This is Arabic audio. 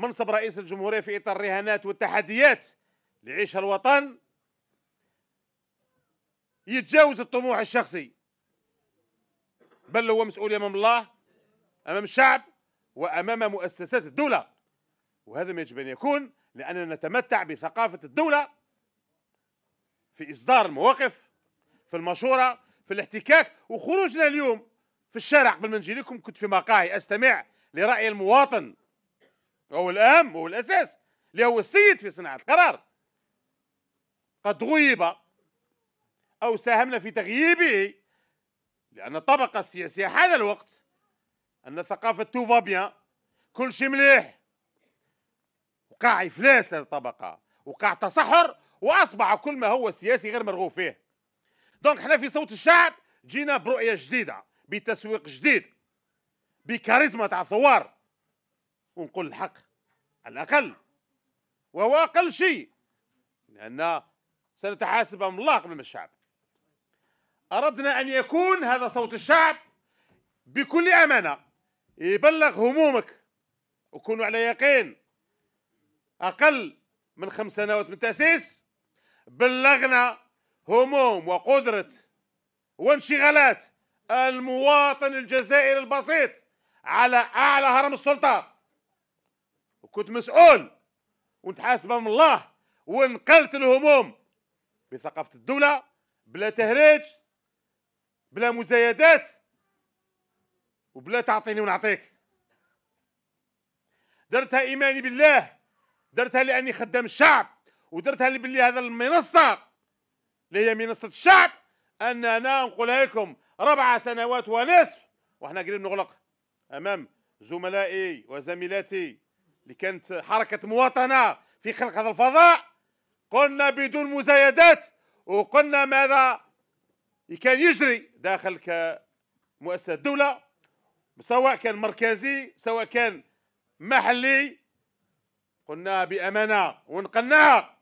منصب رئيس الجمهورية في إطار الرهانات والتحديات لعيش الوطن يتجاوز الطموح الشخصي بل هو مسؤول أمام الله أمام الشعب وأمام مؤسسات الدولة وهذا ما يجب أن يكون لأننا نتمتع بثقافة الدولة في إصدار المواقف في المشورة في الاحتكاك وخروجنا اليوم في الشارع قبل ما نجي لكم كنت في مقاهي أستمع لرأي المواطن هو الأهم هو الأساس اللي هو السيد في صناعة القرار قد غيب أو ساهمنا في تغييبه لأن الطبقة السياسية حان الوقت أن الثقافة توفا بيان كل شيء مليح وقع إفلاس للطبقة وقع تصحر وأصبح كل ما هو سياسي غير مرغوب فيه دونك حنا في صوت الشعب جينا برؤية جديدة بتسويق جديد بكاريزما تاع الثوار ونقول الحق على الأقل وهو أقل شيء لأن سنتحاسب أمام الله قبل الشعب أردنا أن يكون هذا صوت الشعب بكل أمانة يبلغ همومك وكونوا على يقين أقل من خمس سنوات من التاسيس بلغنا هموم وقدرة وانشغالات المواطن الجزائري البسيط على أعلى هرم السلطة وكنت مسؤول ونتحاسب من الله ونقلت الهموم بثقافه الدوله بلا تهريج بلا مزايدات وبلا تعطيني ونعطيك درتها ايماني بالله درتها لاني خدام الشعب ودرتها باللي هذا المنصه اللي هي منصه الشعب اننا نقولها لكم ربع سنوات ونصف وحنا قريب نغلق امام زملائي وزميلاتي اللي كانت حركة مواطنة في خلق هذا الفضاء قلنا بدون مزايدات وقلنا ماذا كان يجري داخل كمؤسسة الدولة سواء كان مركزي سواء كان محلي قلنا بأمانة ونقلناها